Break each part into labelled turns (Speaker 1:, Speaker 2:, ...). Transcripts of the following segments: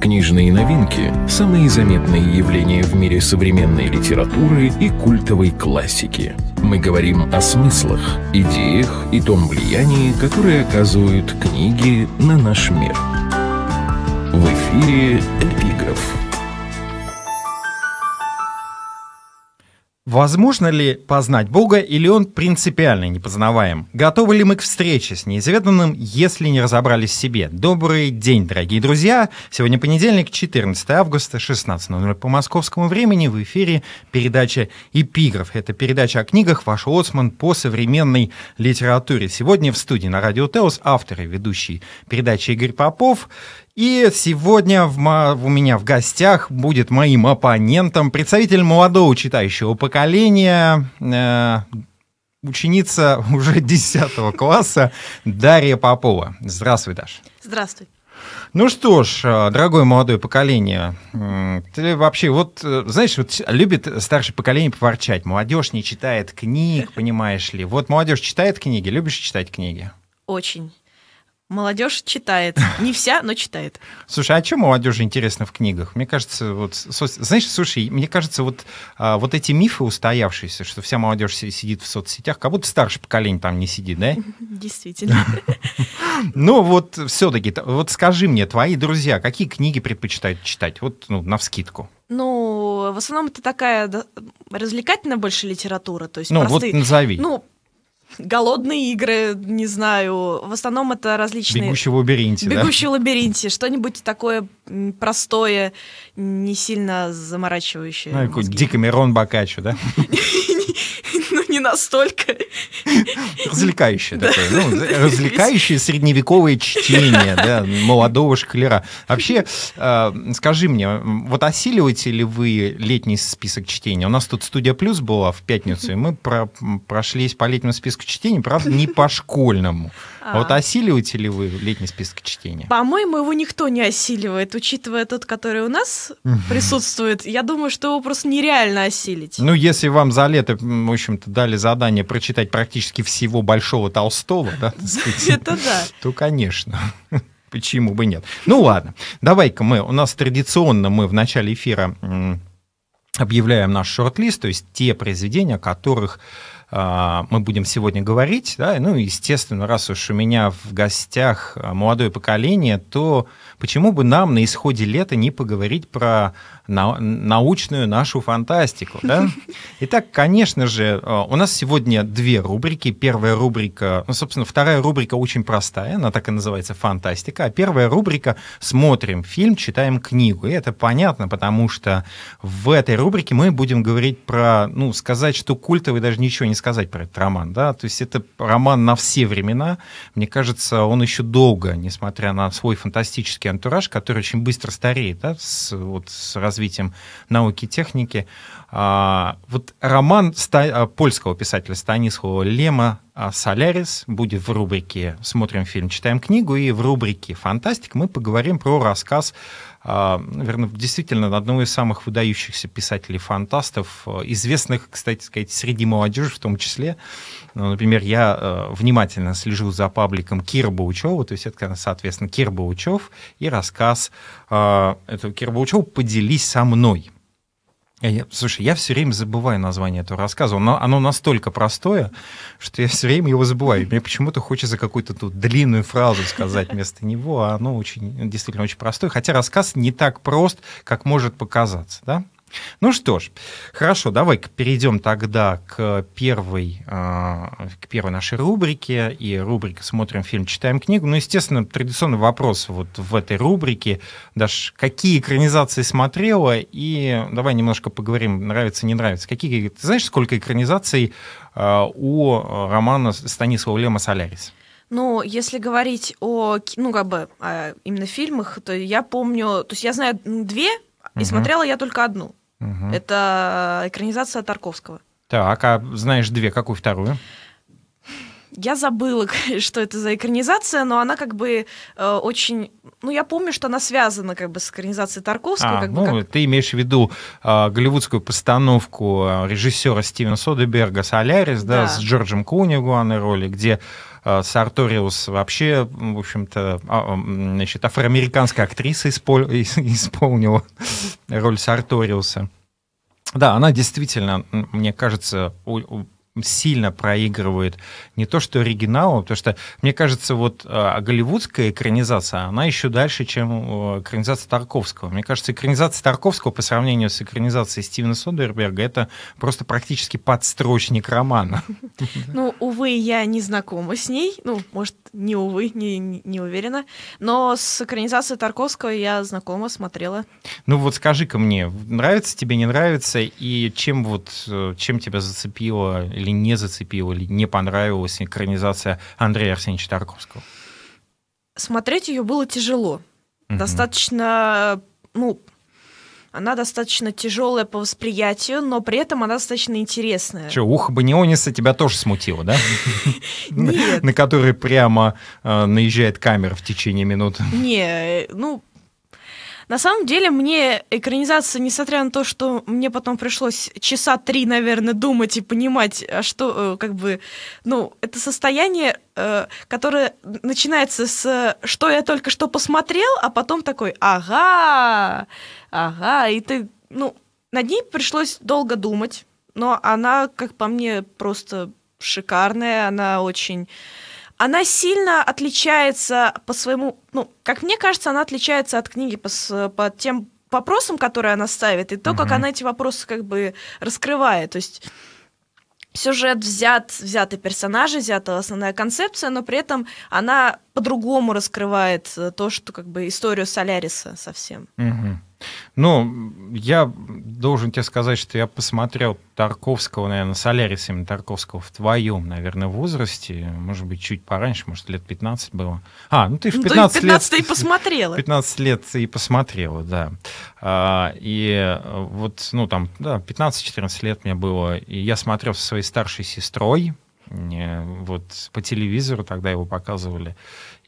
Speaker 1: Книжные новинки – самые заметные явления в мире современной литературы и культовой классики. Мы говорим о смыслах, идеях и том влиянии, которые оказывают книги на наш мир. В эфире «Эпиграф». Возможно ли познать Бога, или он принципиально непознаваем? Готовы ли мы к встрече с неизведанным, если не разобрались в себе? Добрый день, дорогие друзья! Сегодня понедельник, 14 августа, 16.00 по московскому времени. В эфире передача «Эпиграф». Это передача о книгах «Ваш Оцман» по современной литературе. Сегодня в студии на радио «Теос» автор и ведущий передачи Игорь Попов и сегодня в у меня в гостях будет моим оппонентом представитель молодого читающего поколения, э ученица уже 10 класса Дарья Попова. Здравствуй, Даш. Здравствуй. Ну что ж, э, дорогое молодое поколение, ты вообще вот, э, знаешь, вот любит старшее поколение поворчать. Молодежь не читает книг, понимаешь ли. Вот молодежь читает книги, любишь читать книги?
Speaker 2: Очень. Молодежь читает. Не вся, но читает.
Speaker 1: Слушай, а чем молодежи интересно в книгах? Мне кажется, вот, знаешь, слушай, мне кажется, вот, а, вот эти мифы устоявшиеся, что вся молодежь сидит в соцсетях, как будто старшее поколение там не сидит, да?
Speaker 2: Действительно.
Speaker 1: Ну вот все-таки, вот скажи мне, твои друзья, какие книги предпочитают читать? Вот, ну, на вскидку.
Speaker 2: Ну, в основном это такая развлекательная больше литература, то есть Ну, простые, вот назови. Ну, голодные игры, не знаю. В основном это различные... Бегущий
Speaker 1: в лабиринте, Бегущий да?
Speaker 2: в лабиринте. Что-нибудь такое простое, не сильно заморачивающее. Ну,
Speaker 1: какой-то Бокаччо, да?
Speaker 2: не настолько.
Speaker 1: Развлекающее такое. Ну, развлекающее средневековое чтение да, молодого шкалера. Вообще, э, скажи мне, вот осиливаете ли вы летний список чтения? У нас тут студия плюс была в пятницу, и мы про прошлись по летнему списку чтений, правда, не по школьному. А вот осиливаете ли вы летний список чтения?
Speaker 2: По-моему, его никто не осиливает, учитывая тот, который у нас присутствует. Я думаю, что его просто нереально осилить.
Speaker 1: Ну, если вам за лето, в общем-то, дали задание прочитать практически всего Большого Толстого, да, Это да. То, конечно. Почему бы нет? Ну ладно, давай-ка мы, у нас традиционно мы в начале эфира объявляем наш шорт-лист, то есть те произведения, которых а, мы будем сегодня говорить. Да? Ну, естественно, раз уж у меня в гостях а, молодое поколение, то почему бы нам на исходе лета не поговорить про научную нашу фантастику. Да? Итак, конечно же, э, у нас сегодня две рубрики. Первая рубрика, ну, собственно, вторая рубрика очень простая, она так и называется «Фантастика», а первая рубрика «Смотрим фильм, читаем книгу». И это понятно, потому что в этой рубрике мы будем говорить про, ну, сказать, что культовый, даже ничего не сказать про этот роман, да, то есть это роман на все времена. Мне кажется, он еще долго, несмотря на свой фантастический антураж, который очень быстро стареет, да, с, вот, с раз развитием науки и техники. А, вот роман а, польского писателя Станислава Лема а, «Солярис» будет в рубрике «Смотрим фильм, читаем книгу», и в рубрике «Фантастик» мы поговорим про рассказ наверное, действительно одного из самых выдающихся писателей-фантастов, э, известных, кстати сказать, среди молодежи в том числе. Ну, например, я э, внимательно слежу за пабликом Кира Баучева, то есть это, соответственно, Кир Баучев и рассказ а, этого Кира Баучева «Поделись со мной». Я, слушай, я все время забываю название этого рассказа. Оно, оно настолько простое, что я все время его забываю. Мне почему-то хочется какую-то тут длинную фразу сказать вместо него, а оно очень, действительно очень простое. Хотя рассказ не так прост, как может показаться. Да? Ну что ж, хорошо, давай перейдем тогда к первой, а, к первой нашей рубрике. И рубрика «Смотрим фильм, читаем книгу». Ну, естественно, традиционный вопрос вот в этой рубрике. Даш, какие экранизации смотрела? И давай немножко поговорим, нравится, не нравится. Какие, ты знаешь, сколько экранизаций а, у романа Станислава Лема «Солярис»?
Speaker 2: Ну, если говорить о, ну, как бы, а, именно фильмах, то я помню, то есть я знаю две, и угу. смотрела я только одну. Угу. Это экранизация Тарковского.
Speaker 1: Так, а знаешь две, какую вторую?
Speaker 2: Я забыла, что это за экранизация, но она как бы э, очень... Ну, я помню, что она связана как бы с экранизацией Тарковского. А, как ну, бы,
Speaker 1: как... ты имеешь в виду э, голливудскую постановку э, режиссера Стивена Содеберга «Солярис», да, да с Джорджем Куни в главной роли, где Э, Сарториус вообще, в общем-то, а, а, значит, афроамериканская актриса испол... исполнила роль Сарториуса. Да, она действительно, мне кажется, сильно проигрывает не то что оригиналу, потому а что, мне кажется, вот а, голливудская экранизация, она еще дальше, чем э, экранизация Тарковского. Мне кажется, экранизация Тарковского по сравнению с экранизацией Стивена Содерберга это просто практически подстрочник романа.
Speaker 2: Ну, увы, я не знакома с ней, ну, может, не увы, не, не уверена, но с экранизацией Тарковского я знакома, смотрела.
Speaker 1: Ну вот скажи-ка мне, нравится тебе, не нравится, и чем вот, э, чем тебя зацепило или или не зацепила, или не понравилась синхронизация Андрея Арсеньевича Тарковского?
Speaker 2: Смотреть ее было тяжело. Угу. Достаточно, ну, она достаточно тяжелая по восприятию, но при этом она достаточно интересная. Че, ухо
Speaker 1: бы Неониса тебя тоже смутило, да? Нет. На который прямо э, наезжает камера в течение минут.
Speaker 2: Не, э, ну, на самом деле, мне экранизация, несмотря на то, что мне потом пришлось часа три, наверное, думать и понимать, а что, э, как бы, ну, это состояние, э, которое начинается с «что я только что посмотрел», а потом такой «ага, ага», и ты, ну, над ней пришлось долго думать, но она, как по мне, просто шикарная, она очень она сильно отличается по своему, ну, как мне кажется, она отличается от книги по, по тем вопросам, которые она ставит, и то, угу. как она эти вопросы как бы раскрывает. То есть сюжет взят, взяты персонажи, взята основная концепция, но при этом она по-другому раскрывает э, то, что как бы историю Соляриса совсем.
Speaker 1: Угу. Ну, я должен тебе сказать, что я посмотрел Тарковского, наверное, Солярис именно Тарковского в твоем, наверное, возрасте. Может быть, чуть пораньше, может, лет 15 было. А, ну ты же 15, ну, 15 лет... и посмотрела. 15 лет и посмотрела, да. А, и э, вот, ну там, да, 15-14 лет мне было. И я смотрел со своей старшей сестрой, э, вот по телевизору тогда его показывали.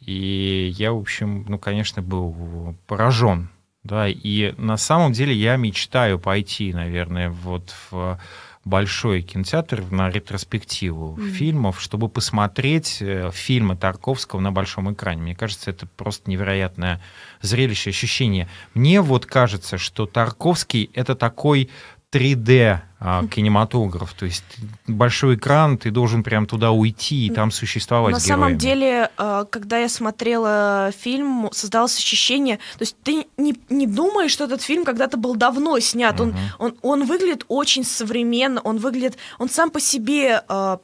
Speaker 1: И я, в общем, ну, конечно, был поражен да, и на самом деле я мечтаю пойти, наверное, вот в большой кинотеатр на ретроспективу mm фильмов, чтобы посмотреть э, фильмы Тарковского на большом экране. Мне кажется, это просто невероятное зрелище, ощущение. Мне вот кажется, что Тарковский это такой 3D а, кинематограф. То есть большой экран, ты должен прям туда уйти и там существовать. На самом
Speaker 2: деле, а, когда я смотрела фильм, создалось ощущение, то есть ты не, не думаешь, что этот фильм когда-то был давно снят. Угу. он, он выглядит очень современно, он выглядит, он сам по себе, а,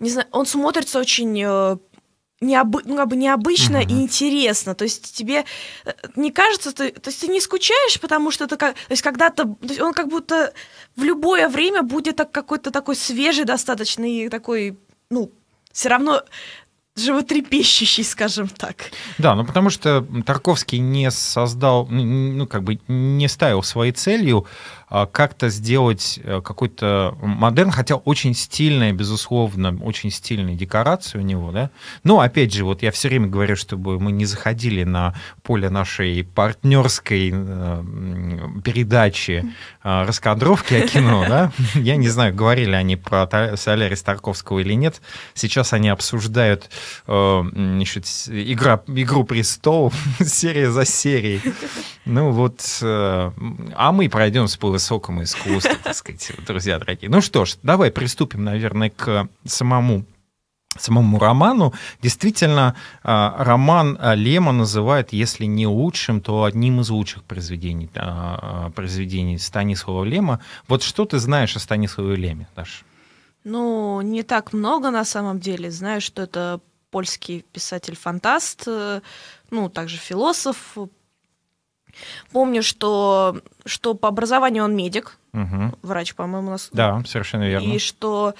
Speaker 2: не знаю, он смотрится очень э, необы, ну, как бы необычно Uh -huh. и интересно. То есть тебе э, не кажется, ты, то есть ты не скучаешь, потому что это как, то есть когда-то то есть он как будто в любое время будет так, какой-то такой свежий достаточно и такой, ну, все равно животрепещущий, скажем так.
Speaker 1: Да, ну потому что Тарковский не создал, ну как бы не ставил своей целью а, как-то сделать э, какой-то модерн, хотя очень стильная, безусловно, очень стильная декорация у него, да. Но, опять же, вот я все время говорю, чтобы мы не заходили на поле нашей партнерской э, передачи а, раскадровки о кино, да. Я не знаю, говорили они про Солярис Тарковского или нет. Сейчас они обсуждают значит, э, игра, «Игру престолов», серия за серией. Ну вот, а мы пройдем с пылу высокому искусству, так сказать, друзья дорогие. Ну что ж, давай приступим, наверное, к самому самому роману. Действительно, а, роман а, Лема называет, если не лучшим, то одним из лучших произведений, а, произведений Станислава Лема. Вот что ты знаешь о Станиславе Леме, Даша?
Speaker 2: Ну, не так много на самом деле. Знаю, что это польский писатель-фантаст, э, ну, также философ, Помню, что, что по образованию он медик, угу. врач, по-моему, у нас. Да,
Speaker 1: совершенно верно. И
Speaker 2: что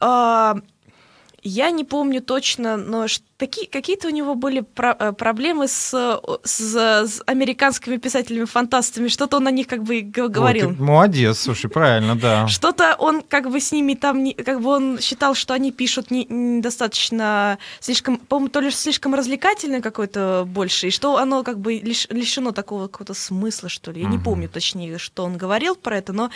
Speaker 2: э, я не помню точно, но что Такие, какие-то у него были про- э, проблемы с, э, с, э, с американскими писателями-фантастами. Что-то он о них как бы говорил. Вот,
Speaker 1: молодец, слушай, правильно, да.
Speaker 2: Что-то он как бы с ними там, как бы он считал, что они пишут недостаточно, не слишком, по-моему, то ли слишком развлекательно какое-то больше, и что оно как бы лиш, лишено такого какого-то смысла, что ли. Я угу. не помню точнее, что он говорил про это, но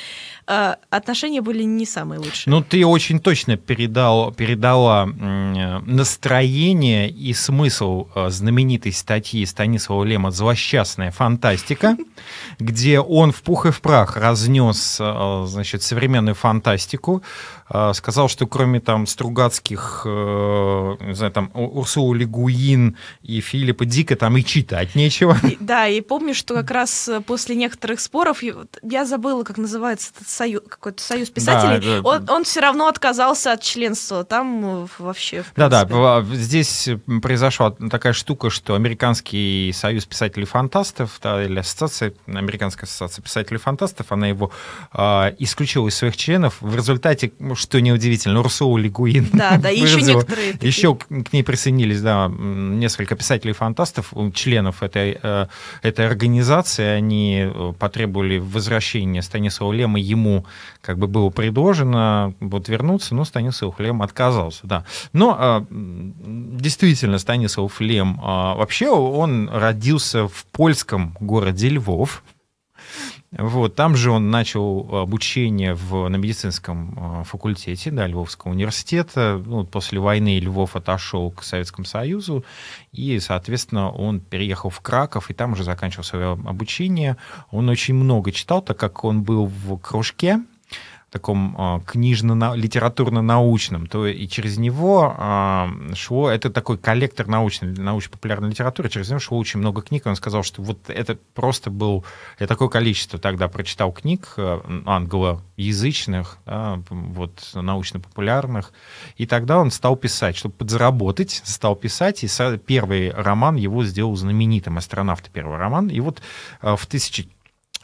Speaker 2: э, отношения были не самые лучшие.
Speaker 1: Ну, ты очень точно передал, передала настроение значение и смысл э, знаменитой статьи Станислава Лема «Злосчастная фантастика», где он в пух и в прах разнес э, значит, современную фантастику, а, сказал, что кроме там Стругацких, э, не знаю, там Урсула Лигуин и Филиппа Дика там и читать нечего. И,
Speaker 2: да, и помню, что как раз э, после некоторых споров, я забыла, как называется этот союз, какой-то союз писателей, да, да. Он, он все равно отказался от членства там э, вообще. Да-да,
Speaker 1: здесь произошла такая штука, что Американский союз писателей-фантастов, да, или ассоциация, Американская ассоциация писателей-фантастов, она его э, исключила из своих членов. В результате что неудивительно, Руссо, Лигуин. Да, да, еще некоторые. Еще к ней присоединились, да, несколько писателей-фантастов, членов этой, э, этой организации. Они э, потребовали возвращения Станислава Лема. Ему как бы было предложено вот вернуться, но Станислав Лем отказался, да. Но э, действительно, Станислав Лем вообще он родился в польском городе Львов, вот, там же он начал обучение в, на медицинском э, факультете да, Львовского университета. Ну, после войны Львов отошел к Советскому Союзу, и, соответственно, он переехал в Краков, и там уже заканчивал свое обучение. Он очень много читал, так как он был в кружке таком а, книжно-литературно-научном, то и через него а, шло, это такой коллектор научной, научно-популярной литературы, через него шло очень много книг, и он сказал, что вот это просто был, я такое количество тогда прочитал книг э, англоязычных, да, вот научно-популярных, и тогда он стал писать, чтобы подзаработать, стал писать, и первый роман его сделал знаменитым, астронавты первый роман, и вот э, в тысячи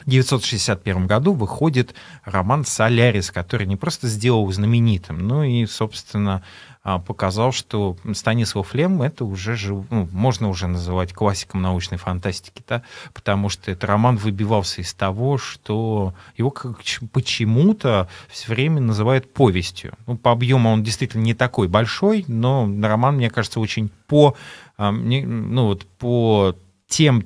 Speaker 1: 1961 году выходит роман «Солярис», который не просто сделал знаменитым, но и, собственно, а, показал, что Станислав Лем это уже жив... ну, можно уже называть классиком научной фантастики, да? потому что этот роман выбивался из того, что его как... почему-то все время называют повестью. Ну, по объему он действительно не такой большой, но роман, мне кажется, очень по, а, ну, вот, по тем,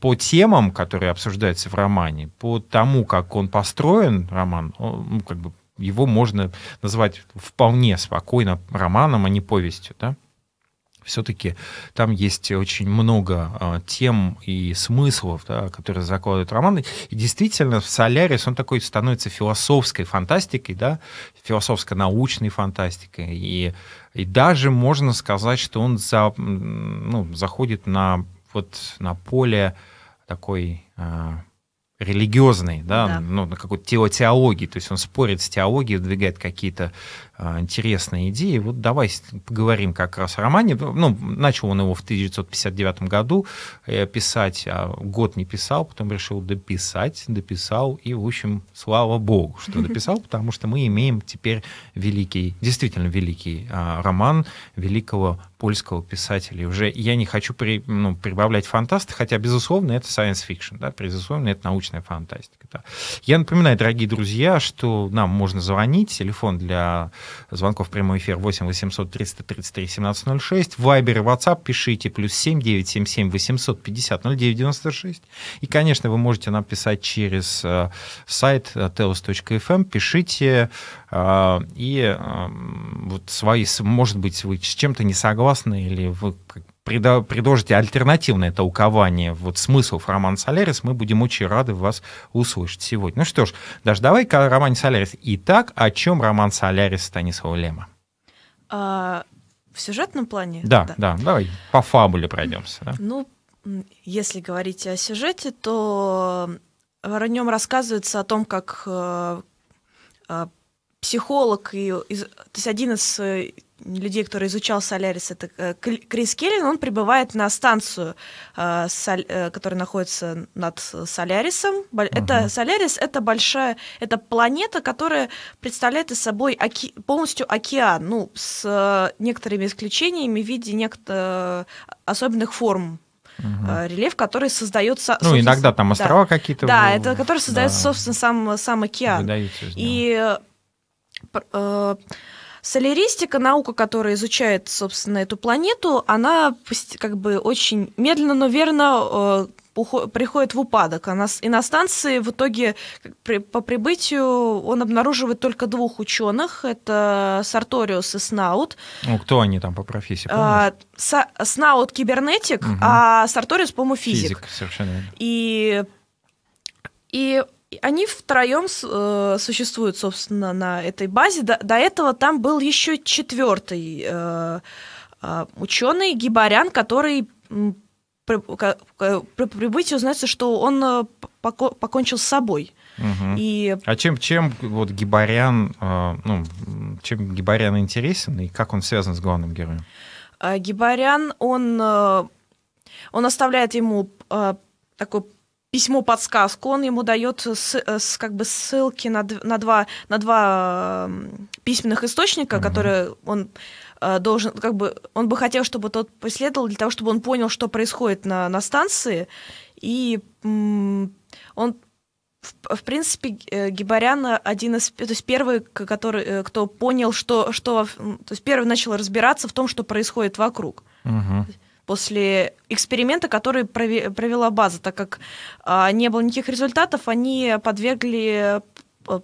Speaker 1: по темам, которые обсуждаются в романе, по тому, как он построен, роман, он, ну, как бы его можно назвать вполне спокойно романом, а не повестью, да? Все-таки там есть очень много а, тем и смыслов, да, которые закладывают романы. И действительно, в «Солярис» он такой становится философской фантастикой, да, философско-научной фантастикой. И, и даже можно сказать, что он за, ну, заходит на вот на поле такой а, религиозный, да, да. ну, на какой-то теологии, то есть он спорит с теологией, выдвигает какие-то а, интересные идеи. Вот давай поговорим как раз о романе. Ну, начал он его в 1959 году э, писать, а год не писал, потом решил дописать, дописал, и, в общем, слава богу, что дописал, потому что мы имеем теперь великий, действительно великий а, роман великого польского писателя. И уже я не хочу при, ну, прибавлять фантасты, хотя, безусловно, это science fiction, да, безусловно, это научная фантастика. Да. Я напоминаю, дорогие друзья, что нам можно звонить, телефон для звонков в прямой эфир 8 800 333 1706, Вайбер и WhatsApp пишите, плюс 7 977 850 0996. И, конечно, вы можете нам писать через э, сайт э, teos.fm, эм. пишите а, и вот свои, может быть, вы с чем-то не согласны или вы предложите альтернативное толкование вот смыслов романа «Солярис», мы будем очень рады вас услышать сегодня. Ну что ж, даже давай-ка о «Солярис». Итак, о чем роман «Солярис» Станислава Лема?
Speaker 2: А, в сюжетном плане? Да, да, да давай
Speaker 1: по фабуле пройдемся. Да?
Speaker 2: Ну, если говорить о сюжете, то о нем рассказывается о том, как э, э, психолог, и, из, то есть один из э, людей, который изучал Солярис, это э, Крис Келлин, он прибывает на станцию, э, которая находится над Солярисом. Это угу. Солярис, это большая, это планета, которая представляет из собой оке, полностью океан, ну, с некоторыми исключениями в виде некто, особенных форм угу. рельеф, который создается. Ну, иногда там острова да. какие-то. Да, это который создает, да. собственно, сам, сам океан. И Э, соляристика – наука, которая изучает, собственно, эту планету, она как бы очень медленно, но верно э, приходит в упадок. И на станции в итоге по прибытию он обнаруживает только двух ученых. Это Сарториус и Снаут.
Speaker 1: Ну, кто они там по профессии? А,
Speaker 2: помнишь? А, Снаут кибернетик, угу. а Сарториус, по-моему, физик. Физик, совершенно И и они втроем э, существуют, собственно, на этой базе. До, до этого там был еще четвертый э, э ученый Гибарян, который при, при прибытии узнается, что он э, поко, покончил с собой.
Speaker 1: Угу. И... А чем, чем вот Гибарян, э, ну, чем Гибарян интересен и как он связан с главным героем?
Speaker 2: Э, гибарян, он, он оставляет ему такой письмо-подсказку, он ему дает с, э, с, как бы ссылки на, на, два, на два письменных источника, mm-hmm. которые он э, должен, как бы, он бы хотел, чтобы тот последовал для того, чтобы он понял, что происходит на, на станции, и он в, в принципе, э, Гибарян один из, то есть первый, который, кто понял, что, что, то есть первый начал разбираться в том, что происходит вокруг. Угу после эксперимента, который провела база, так как а, не было никаких результатов, они подвергли э,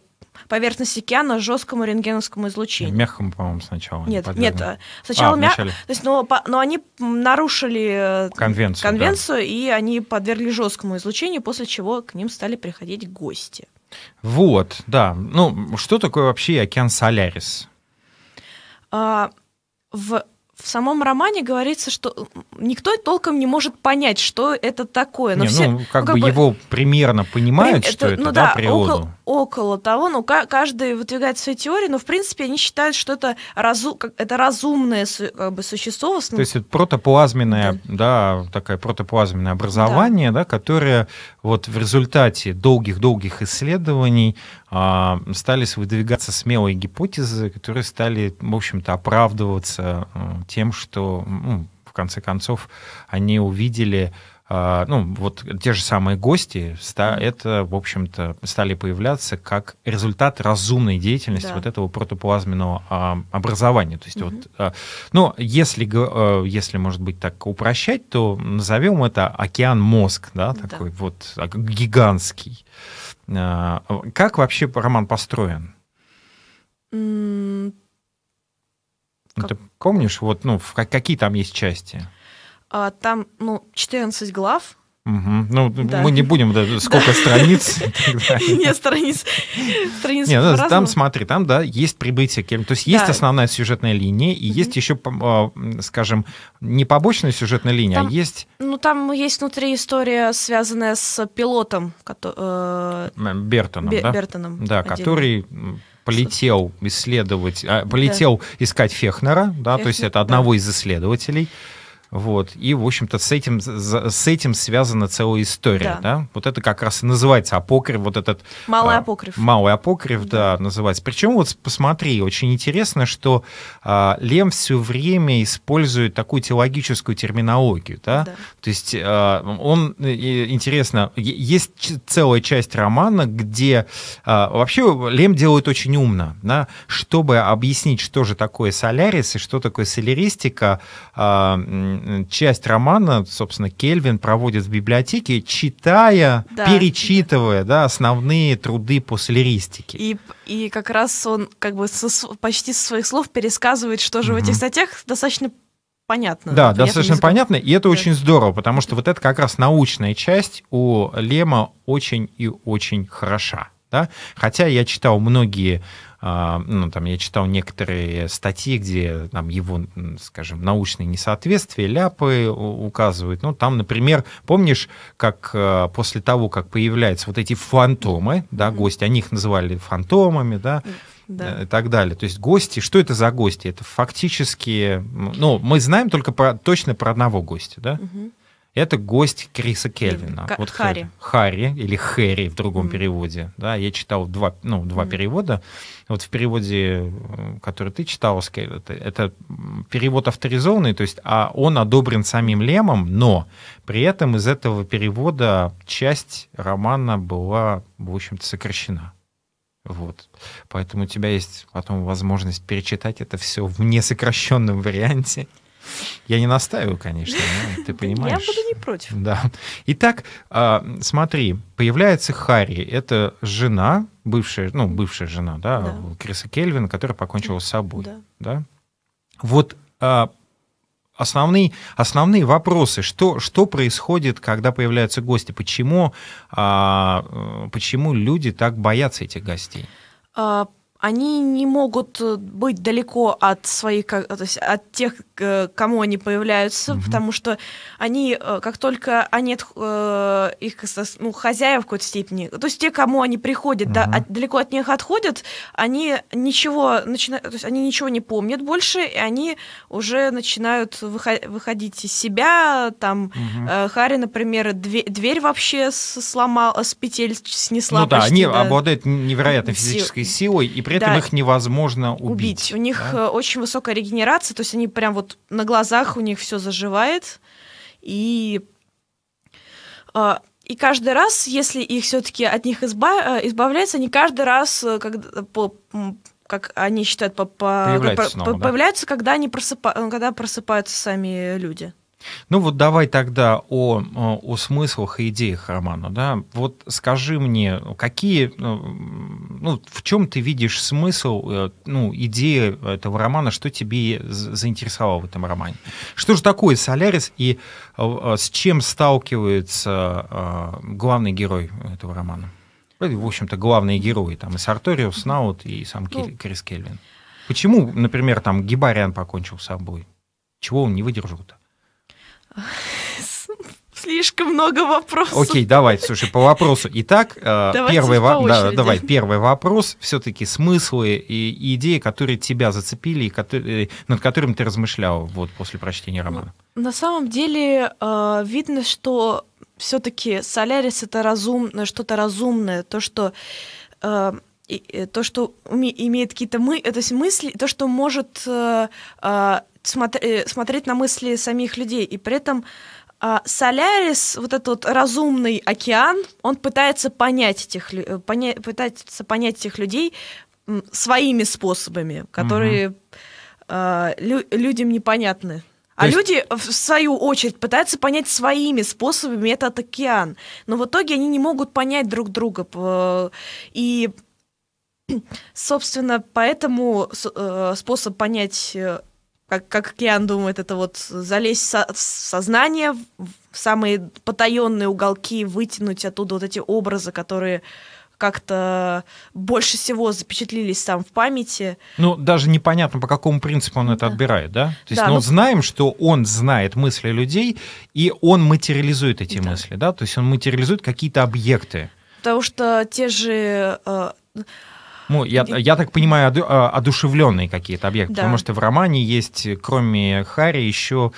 Speaker 2: поверхность океана жесткому рентгеновскому излучению.
Speaker 1: Мягкому, по-моему, сначала. Нет, не нет. Э, а, сначала а, мяг... То
Speaker 2: есть, но, но они нарушили конвенцию, э, конвенцию да. и они подвергли жесткому излучению, после чего к ним стали приходить гости.
Speaker 1: Вот, да. Ну, что такое вообще океан Солярис?
Speaker 2: А, в в самом романе говорится, что никто толком не может понять, что это такое. Но не, ну, все, ну, как, ну, как бы, его
Speaker 1: примерно понимают, Прим... что это, ну, да, да, природу. Около,
Speaker 2: около того, ну каждый выдвигает свои теории, но в принципе они считают, что это, разу, это разумное как бы, существо. То есть
Speaker 1: это протоплазменное, да. да, такое протоплазменное образование, да, да которое вот в результате долгих-долгих исследований а, стали выдвигаться смелые гипотезы, которые стали, в общем-то, оправдываться а, тем, что, ну, в конце концов, они увидели а, ну, вот те же самые гости, это, в общем-то, стали появляться как результат разумной деятельности да. вот этого протоплазменного а, образования. То есть угу. вот, а, ну, если, если, может быть, так упрощать, то назовем это океан-мозг, да, такой да. вот гигантский. Как вообще роман построен? Ну, как... Ты помнишь, вот, ну, какие там есть части?
Speaker 2: А, там, ну, 14 глав,
Speaker 1: Угу. Ну, да. мы не будем, да, сколько страниц. Нет,
Speaker 2: страниц. страниц Нет, ну, там,
Speaker 1: смотри, там, да, есть прибытие кем, То есть есть основная сюжетная линия, и есть еще, а, скажем, не побочная сюжетная линия, а есть...
Speaker 2: Ну, там есть внутри история, связанная с пилотом. Э,
Speaker 1: Бертоном, да? Бертоном. Да, который полетел исследовать, а, полетел искать Фехнера, да, то есть это одного из исследователей. Вот. И, в общем-то, с этим, с этим связана целая история. Да. Да? Вот это как раз и называется апокриф. Вот этот, малый а, апокриф. А, малый апокриф, да. да, называется. Причем вот посмотри, очень интересно, что а, Лем все время использует такую теологическую терминологию. Да? Да. То есть а, он, э, интересно, есть целая часть романа, где а, вообще Лем делает очень умно. Да? Чтобы объяснить, что же такое солярис и что такое соляристика. а, Э, часть романа, собственно, Кельвин проводит в библиотеке, читая, да, перечитывая да. Да, основные труды по слеристике.
Speaker 2: И, и как раз он как бы со, почти со своих слов пересказывает, что же угу. в этих статьях достаточно понятно. Да, понятно достаточно языком. понятно,
Speaker 1: и это да. очень здорово, потому что вот это как раз научная часть у Лема очень и очень хороша. Да? Хотя я читал многие а, ну, там, я читал некоторые статьи, где там его, скажем, научные несоответствия, ляпы указывают. Ну, там, например, помнишь, как э, после того, как появляются вот эти фантомы, да, гости, они их называли фантомами, да, да. и э, так далее. То есть гости, что это за гости? Это фактически, ну, мы знаем только про, точно про одного гостя, да? Угу. Это гость Криса Кельвина. К- вот Харри. Харри или Хэри в другом mm. переводе. Да, я читал два, ну, два mm. перевода. Вот в переводе, э, который ты читал, это, это перевод авторизованный, то есть а он одобрен самим Лемом, но при этом из этого перевода часть романа была, в общем-то, сокращена. Вот. Поэтому у тебя есть потом возможность перечитать это все в несокращенном варианте. Я не настаиваю, конечно, ты понимаешь. Я буду не против. Да. Итак, а, смотри, появляется Харри. Это жена, бывшая, ну, бывшая жена, да, да. Криса Кельвина, которая покончила с собой. Да. да? Вот а, основные, основные вопросы. Что, что происходит, когда появляются гости? Почему, а, э, почему люди так боятся этих гостей?
Speaker 2: они не могут э, быть далеко от своих, э, то есть от тех, э, кому они появляются, mm потому что они, как только они их ну, хозяев в какой-то степени, то есть те, кому они приходят, mm да, от, далеко от них отходят, они ничего начинают, то есть они ничего не помнят больше, и они уже начинают выходить из себя. Там mm-hmm. например, дверь, дверь вообще сломал, с петель снесла. Ну да, они да. обладают
Speaker 1: невероятной физической силой и при этом да. их невозможно убить. убить. У них да? Э,
Speaker 2: очень высокая регенерация, то есть они прям вот на глазах у них все заживает. И, а, и каждый раз, если их все-таки от них избав, э, избавляется, они каждый раз, э, как, по, как они считают, по, по, появляются, по, по, да? появляются когда, они просыпа, когда просыпаются сами люди.
Speaker 1: Ну вот давай тогда о, о смыслах и идеях романа. Да? Вот скажи мне, какие, э, ну, в чем ты видишь смысл, э, ну, идея этого романа, что тебе заинтересовало в этом романе? Что же такое «Солярис» и э, с чем сталкивается главный герой этого романа? В общем-то, главные герои, там, и Сарториус, Наут, и сам ну, Крис Кельвин. Почему, например, там Гибариан покончил с собой? Чего он не выдержал-то?
Speaker 2: Слишком много вопросов. Окей, давай,
Speaker 1: слушай, по вопросу. Итак, э, первый, во... да, давай, первый вопрос. Все-таки смыслы и идеи, которые тебя зацепили, и которые... Э, над которыми ты размышлял вот, после прочтения романа.
Speaker 2: На самом деле э, видно, что все-таки Солярис это разум... Ну, что-то разумное, то, что то, что имеет какие-то мы, то мысли, то, что может Э, смотреть на мысли самих людей. И при этом а, Солярис, вот этот вот разумный океан, он пытается понять этих, э, поня, пытается понять этих людей своими способами, которые угу. э, лю, людям непонятны. А То а есть... люди, э, в свою очередь, пытаются понять своими способами этот океан. Но в итоге они не могут понять друг друга. И, собственно, поэтому способ понять как, как Киан думает, это вот залезть со- в сознание, в самые потаенные уголки, вытянуть оттуда вот эти образы, которые как-то больше всего запечатлились там в памяти.
Speaker 1: Ну, даже непонятно, по какому принципу он это да. отбирает, да? То есть да, мы ну... ну знаем, что он знает мысли людей, и он материализует эти да. мысли, да? То есть он материализует какие-то объекты.
Speaker 2: Потому что те же... Э,
Speaker 1: ну, я, я так понимаю, оду, а, одушевленные какие-то объекты, да. потому что в романе есть, кроме Харри, еще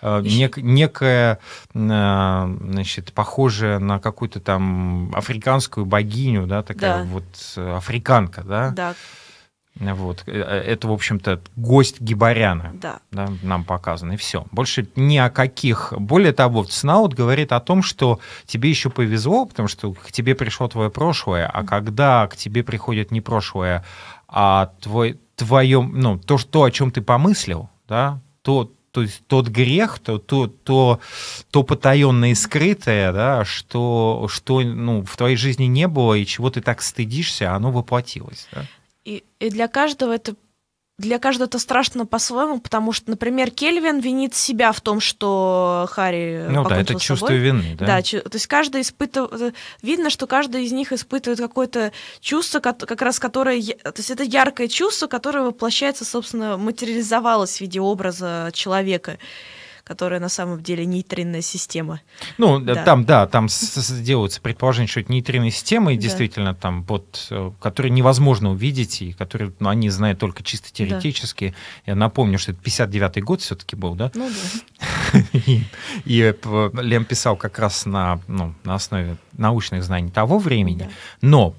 Speaker 1: а, нек, некая, а, значит, похожая на какую-то там африканскую богиню, да, такая да. вот э, африканка, да? Да, вот. Э, э, это, в общем-то, гость Гибаряна да. Да, нам показано и все. Больше ни о каких. Более того, Снаут говорит о том, что тебе еще повезло, потому что к тебе пришло твое прошлое, а когда к тебе приходит не прошлое, а твой, твое, ну, то, что, о чем ты помыслил, да, то, то есть тот грех, то, то, то, то потаенное и скрытое, да, что, что ну, в твоей жизни не было, и чего ты так стыдишься, оно воплотилось. Да?
Speaker 2: И, и для каждого это для каждого это страшно по-своему, потому что, например, Кельвин винит себя в том, что Харри Ну да, это собой. чувство вины, да? Да, то есть каждый испытывает... Э, видно, что каждый из них испытывает какое-то чувство, как раз которое... То есть это яркое чувство, которое воплощается, собственно, материализовалось в виде образа человека которая на самом деле нейтринная система. Ну, э, да. там,
Speaker 1: да, там делаются предположения, что это нейтринные системы, и да. действительно там вот, э, которые невозможно увидеть, и которые, ну, они знают только чисто теоретически. Да. Я напомню, что это 59-й год все-таки был, да? Ну, да. И, э, Лем писал как раз ну, на, основе научных знаний того времени. Но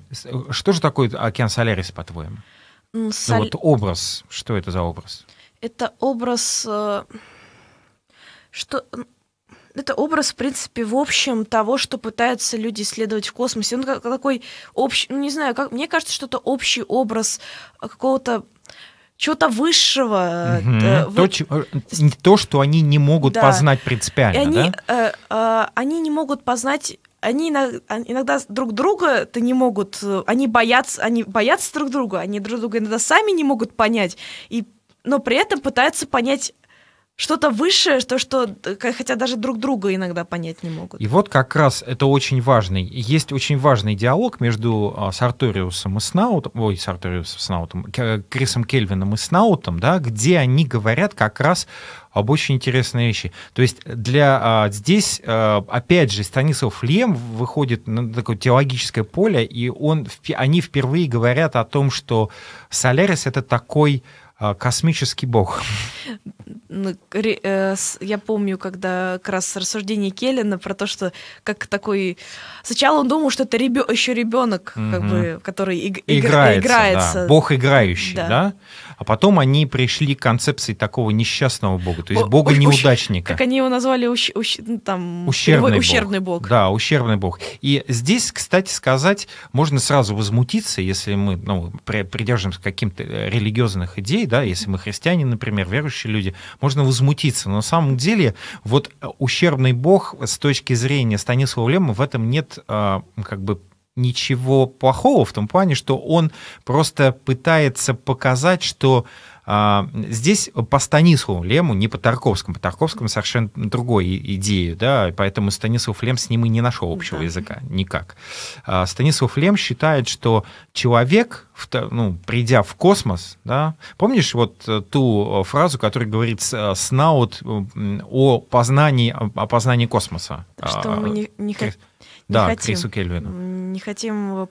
Speaker 1: что же такое океан Солярис, по-твоему? Ну, вот образ, что это за образ?
Speaker 2: Это образ что это образ, в принципе, в общем того, что пытаются люди исследовать в космосе. Он как такой общий, ну не знаю, как мне кажется, что это общий образ какого-то чего-то высшего. Угу. Да, вы... то, чем,
Speaker 1: э, то, что они не могут да. познать принципиально. И они,
Speaker 2: да? э, э, они не могут познать они а, иногда друг друга-то не могут, э, они боятся, они боятся друг друга, они друг друга иногда сами не могут понять, и, но при этом пытаются понять что-то высшее, то, что, э, хотя даже друг друга иногда понять не могут.
Speaker 1: И вот как раз это очень важный, есть очень важный диалог между а, Сарториусом и Снаутом, ой, Сарториусом и Снаутом, э, Крисом Кельвином и Снаутом, да, где они говорят как раз об очень интересной вещи. То есть для а, здесь, а, опять же, Станислав Лем выходит на такое теологическое поле, и он, они впервые говорят о том, что Солярис — это такой а, космический бог.
Speaker 2: Э, я помню, когда как раз рассуждение Келлина про то, что как такой... Сначала он думал, что это ребё... еще ребенок, mm как бы, который иг... играется. играется. Да. Бог
Speaker 1: играющий, да? да? а потом они пришли к концепции такого несчастного бога, то есть Бо- бога неудачника. Как
Speaker 2: они его назвали, ущ- ущ- ну, там, ущербный, бог. ущербный бог.
Speaker 1: Да, ущербный бог. И здесь, кстати сказать, можно сразу возмутиться, если мы ну, придерживаемся каким-то э, религиозных идей, да, если мы христиане, например, верующие люди, можно возмутиться. Но на самом деле вот э, ущербный бог с точки зрения Станислава Лема в этом нет а, как бы ничего плохого в том плане, что он просто пытается показать, что а, здесь по Станиславу Лему, не по Тарковскому. По Тарковскому совершенно другой идею, да, поэтому Станислав Лем с ним и не нашел общего да. языка никак. А, Станислав Лем считает, что человек, ну, придя в космос, да, помнишь вот э, ту э, фразу, которая говорит э, Снаут о познании, о познании космоса? Что мы а, не, не, да, хотим. Крису Кельвину.
Speaker 2: Не хотим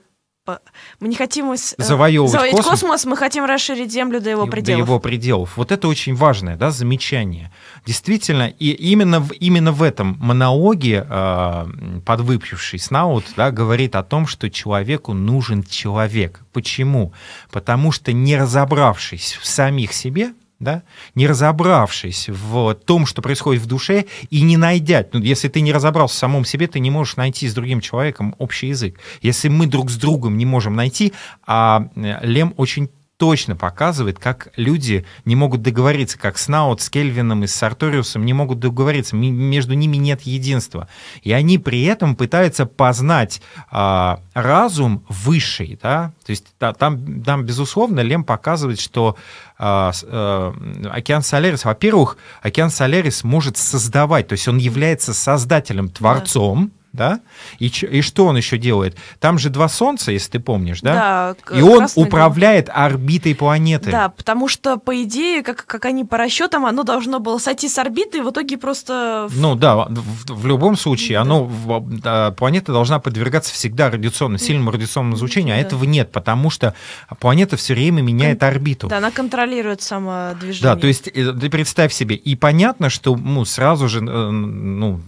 Speaker 2: мы не хотим э, завоевывать, завоевать космос, космос, мы хотим расширить Землю до его пределов. До
Speaker 1: его пределов. Вот это очень важное да, замечание. Действительно, и именно в, именно в этом монологе э, а, подвыпивший Снаут да, говорит о том, что человеку нужен человек. Почему? Потому что не разобравшись в самих себе, да, не разобравшись в том, что происходит в душе, и не найдя, ну, если ты не разобрался в самом себе, ты не можешь найти с другим человеком общий язык. Если мы друг с другом не можем найти, а э, Лем очень точно показывает, как люди не могут договориться, как Снаут с Кельвином и с Сарториусом не могут договориться, между ними нет единства. И они при этом пытаются познать а, разум высший, да, то есть да, там, там, безусловно, Лем показывает, что а, а, Океан Солярис, во-первых, Океан Солярис может создавать, то есть он является создателем, творцом, да да? И, и что он еще делает? Там же два Солнца, если ты помнишь, да? Да. И он управляет день. орбитой планеты. Да,
Speaker 2: потому что, по идее, как, как они по расчетам, оно должно было сойти с орбиты, и в итоге просто...
Speaker 1: Ну да, в, в любом случае, да. оно, да, планета должна подвергаться всегда радиационным, сильному радиационному ну излучению, а этого нет, потому что планета все время меняет Кон... орбиту. Да,
Speaker 2: она контролирует само движение Да, то
Speaker 1: есть э, ты представь себе, и понятно, что ну, сразу же э, ну,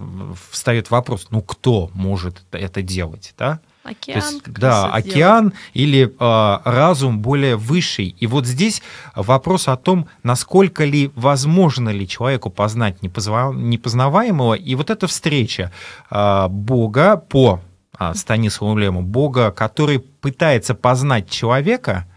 Speaker 1: встает вопрос, ну кто кто может это делать, да? Океан. есть, да, океан делает. или э, разум более высший. И вот здесь вопрос о том, насколько ли возможно ли человеку познать непозва- непознаваемого. И вот эта встреча э, Бога по э, Станиславу Лему, Бога, который пытается познать человека –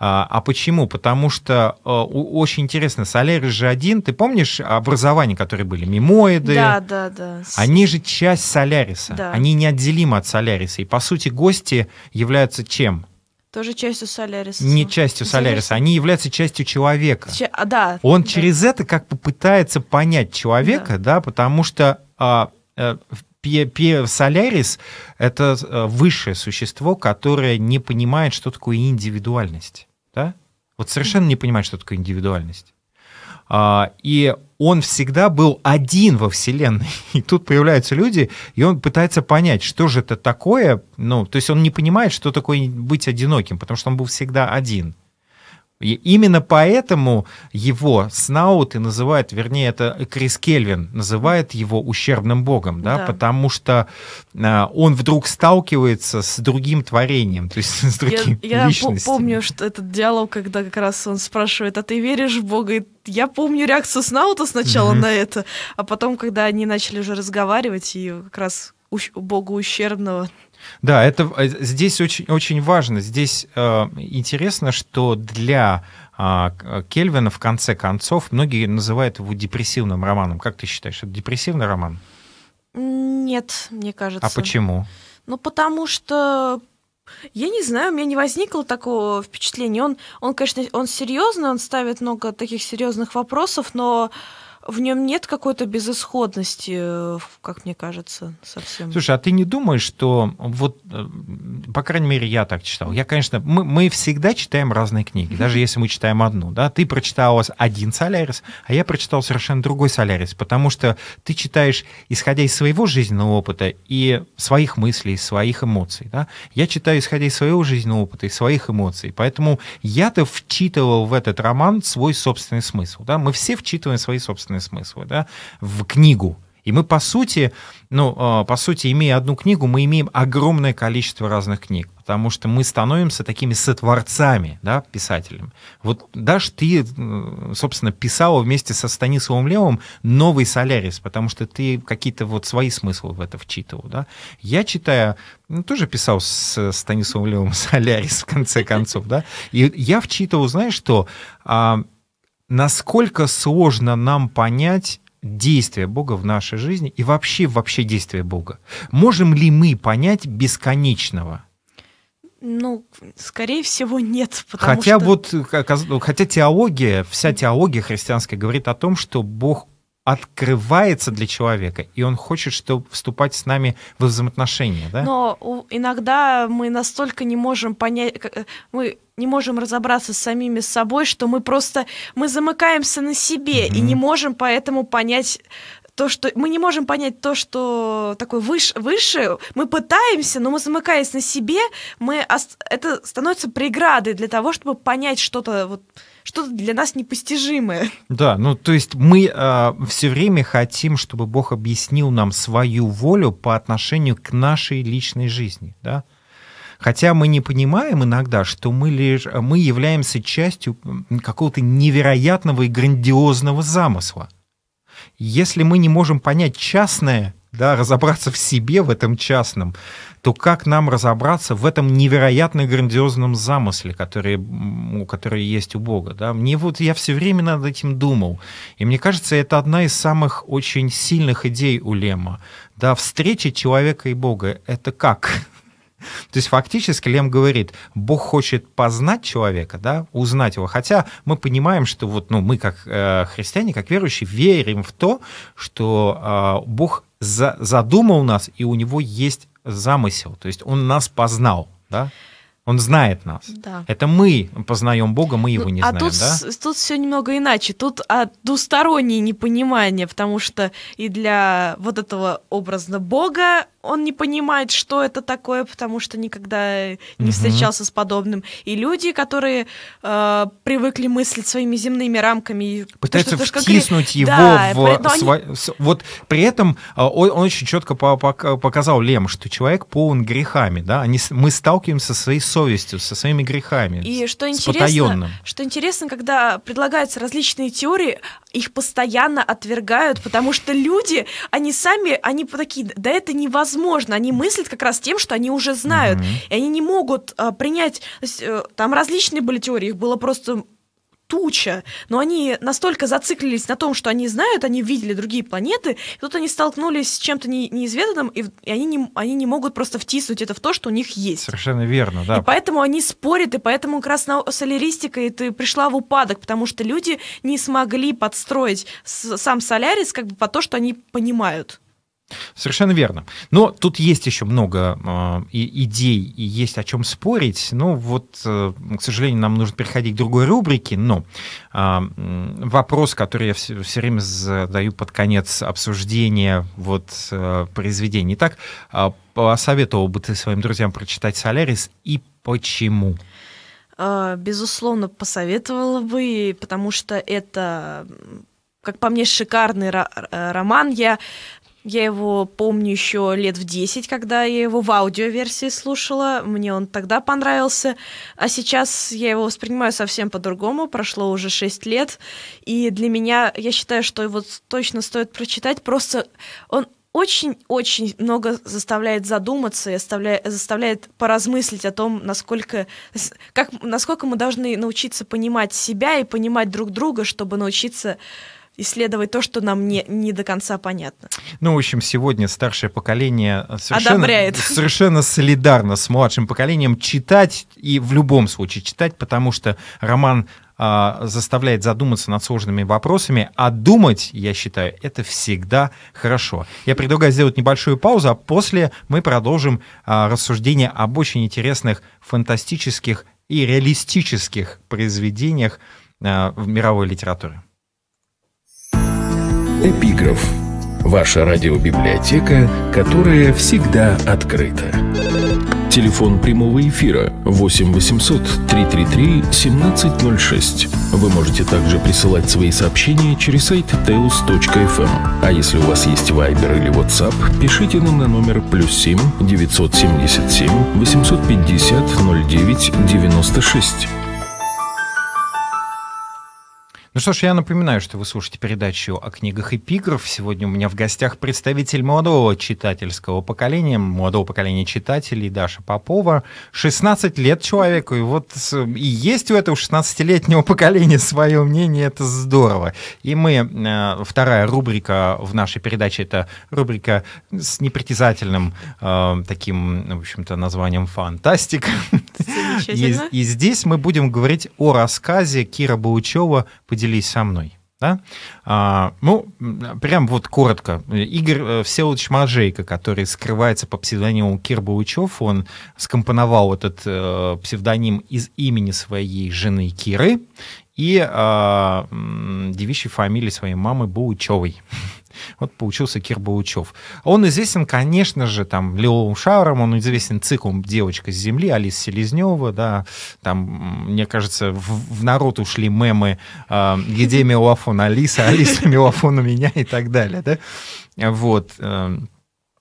Speaker 1: а, а почему? Потому что э, очень интересно, Солярис же один, ты помнишь образование, которые были? Мимоиды? Да,
Speaker 2: да, да.
Speaker 1: Они же часть Соляриса. Да. Они неотделимы от Соляриса. И, по сути, гости являются чем?
Speaker 2: Тоже частью Соляриса.
Speaker 1: Не частью Соляриса, они являются частью человека.
Speaker 2: Че- а, да. Он да. через
Speaker 1: это как попытается понять человека, да, да потому что а, а, Солярис — это э, высшее существо, которое не понимает, что такое индивидуальность. Вот совершенно не понимает, что такое индивидуальность. А, и он всегда был один во Вселенной. И тут появляются люди, и он пытается понять, что же это такое. Ну, то есть он не понимает, что такое быть одиноким, потому что он был всегда один. И именно поэтому его Снаут и называет, вернее, это Крис Кельвин называет его ущербным богом, да, да. потому что а, он вдруг сталкивается с другим творением, то есть с другим я, Я
Speaker 2: помню, что этот диалог, когда как раз он спрашивает, а ты веришь в бога? И я помню реакцию Снаута сначала mm-hmm. на это, а потом, когда они начали уже разговаривать, и как раз у, богу ущербного
Speaker 1: да, это э, здесь очень, очень важно. Здесь э, интересно, что для а, э, Кельвина, в конце концов, многие называют его депрессивным романом. Как ты считаешь, это депрессивный роман?
Speaker 2: Нет, мне а кажется. А почему? Ну, потому что я не знаю, у меня не возникло такого впечатления. Он, он конечно, он серьезный, он ставит много таких серьезных вопросов, но в нем нет какой-то безысходности, э, как мне кажется, совсем. Слушай,
Speaker 1: а ты не думаешь, что э, вот, э, по крайней мере, я так читал. Я, конечно, мы, мы всегда читаем разные книги, даже если мы читаем одну, да. Ты прочитал один Солярис, а я прочитал совершенно другой Солярис, потому что ты читаешь, исходя из своего жизненного опыта и своих мыслей, своих эмоций, да. Я читаю, исходя из своего жизненного опыта и своих эмоций, поэтому я-то вчитывал в этот роман свой собственный смысл, да. Мы все вчитываем свои собственные собственные смыслы, да, в книгу. И мы, по сути, ну, а, по сути, имея одну книгу, мы имеем огромное количество разных книг, потому что мы становимся такими сотворцами, да, писателями. Вот Даш, ты, собственно, писала вместе со Станиславом Левым новый «Солярис», потому что ты какие-то вот свои смыслы в это вчитывал, да. Я, читая, ну, тоже писал с Станиславом Левым «Солярис», в конце концов, да, и я вчитывал, знаешь, что а, насколько сложно нам понять действие Бога в нашей жизни и вообще вообще действие Бога. Можем ли мы понять бесконечного?
Speaker 2: Ну, скорее всего, нет. Хотя что... вот,
Speaker 1: э, ну, хотя теология, вся теология христианская говорит о том, что Бог открывается для человека, и он хочет чтобы вступать с нами в взаимоотношения. Да?
Speaker 2: Но иногда мы настолько не можем понять, э, мы не можем разобраться с самими собой, что мы просто, мы замыкаемся на себе mm-hmm. и не можем поэтому понять то, что мы не можем понять то, что такое выше, выше, мы пытаемся, но мы замыкаясь на себе, мы это становится преградой для того, чтобы понять что-то вот что-то для нас непостижимое.
Speaker 1: Да, ну то есть мы э, а, все время хотим, чтобы Бог объяснил нам свою волю по отношению к нашей личной жизни, да? Хотя мы не понимаем иногда, что мы, лишь, мы являемся частью какого-то невероятного и грандиозного замысла. Если мы не можем понять частное да, разобраться в себе, в этом частном, то как нам разобраться в этом невероятно грандиозном замысле, который, который есть у Бога? Да? Мне вот я все время над этим думал. И мне кажется, это одна из самых очень сильных идей у Лема. Да, встреча человека и Бога — это как? То есть фактически Лем говорит, Бог хочет познать человека, да, узнать его. Хотя мы понимаем, что вот, ну, мы как э, христиане, как верующие, верим в то, что э, Бог за, задумал нас, и у него есть замысел. То есть он нас познал, да? Он знает нас. Да. Это мы познаем Бога, мы его ну, не а знаем. А тут, да?
Speaker 2: тут все немного иначе. Тут а, двустороннее непонимание, потому что и для вот этого образно Бога он не понимает, что это такое, потому что никогда не угу. встречался с подобным. И люди, которые э, привыкли мыслить своими земными рамками, пытаются то, что, втиснуть то, его да, в сво... они...
Speaker 1: вот при этом а, он, он очень четко показал Лем, что человек полон грехами, да, они мы сталкиваемся со своей совестью, со своими грехами.
Speaker 2: И что интересно, потаенным. что интересно, когда предлагаются различные теории, их постоянно отвергают, потому что люди, они сами, они такие, да это невозможно, они мыслят как раз тем, что они уже знают, mm-hmm. и они не могут а, принять, есть, э, там различные были теории, их было просто туча. Но они настолько зациклились на том, что они знают, они видели другие планеты, и тут они столкнулись с чем-то не, неизведанным, и, и они, не, они не могут просто втиснуть это в то, что у них есть.
Speaker 1: Совершенно верно, да. И
Speaker 2: поэтому они спорят, и поэтому как раз на соляристика и ты пришла в упадок, потому что люди не смогли подстроить сам Солярис как бы по то, что они понимают.
Speaker 1: Совершенно верно. Но тут есть еще много э, идей и есть о чем спорить. Ну вот, э, к сожалению, нам нужно переходить к другой рубрике, но э, вопрос, который я все, все время задаю под конец обсуждения вот, э, произведений. так э, а, посоветовал бы ты своим друзьям прочитать «Солярис» и почему?
Speaker 2: Безусловно, посоветовала бы, потому что это как по мне, шикарный роман. Я я его помню еще лет в 10, когда я его в аудиоверсии слушала. Мне он тогда понравился. А сейчас я его воспринимаю совсем по-другому. Прошло уже 6 лет. И для меня, я считаю, что его точно стоит прочитать. Просто он очень-очень много заставляет задуматься и оставляет, заставляет поразмыслить о том, насколько, как, насколько мы должны научиться понимать себя и понимать друг друга, чтобы научиться исследовать то, что нам не, не до конца понятно.
Speaker 1: Ну, в общем, сегодня старшее поколение э, совершенно, Одобряет. совершенно солидарно с младшим поколением читать и в любом случае читать, потому что роман а, заставляет задуматься над сложными вопросами, а думать, я считаю, это всегда хорошо. Я предлагаю сделать небольшую паузу, а после мы продолжим а, рассуждение об очень интересных фантастических и реалистических произведениях а, в мировой литературе. Эпиграф. Ваша радиобиблиотека, которая всегда открыта. Телефон прямого эфира 8 800 333 1706. Вы можете также присылать свои сообщения через сайт teos.fm. Эм. А если у вас есть Viber или WhatsApp, пишите нам на номер плюс 7 977 850 09 96. Ну что ж, я напоминаю, что вы слушаете передачу о книгах эпиграф. Сегодня у меня в гостях представитель молодого читательского поколения, молодого поколения читателей Даша Попова. 16 лет человеку, и вот и есть у этого 16-летнего поколения свое мнение, это здорово. И мы, э, вторая рубрика в нашей передаче, это рубрика с непритязательным э, таким, в общем-то, названием «Фантастик». И, здесь мы будем говорить о рассказе Кира Баучева «Поделись со мной». Да? А, ну, прям вот коротко. Игорь э, Всеволодович Мажейко, который скрывается по псевдониму Кир Баучев, он скомпоновал этот э, псевдоним из имени своей жены Киры и э, девичьей фамилии своей мамы Баучевой. Вот получился Кир Баучев. Он известен, конечно же, там, лиловым шаром, он известен циклом «Девочка с земли», Алиса Селезнева, да, там, мне кажется, в, в народ ушли мемы э, «Где Мелофон Алиса?», «Алиса Мелофон у меня» и так далее, да. Вот. Э,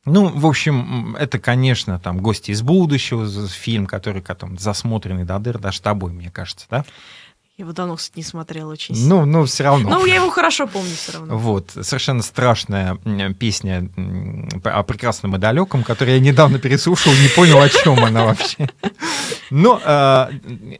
Speaker 1: ну, в общем, это, конечно, там «Гости из будущего», фильм, который там, засмотренный до дыр, даже тобой, мне кажется, да? Я
Speaker 2: его давно, кстати, не смотрел, очень ну, сильно.
Speaker 1: Ну, ну, все равно. Ну, я
Speaker 2: его хорошо помню все равно.
Speaker 1: Вот, совершенно страшная песня о прекрасном и далеком, которую я недавно переслушал, не понял, о чем она вообще. Но ну, э, а,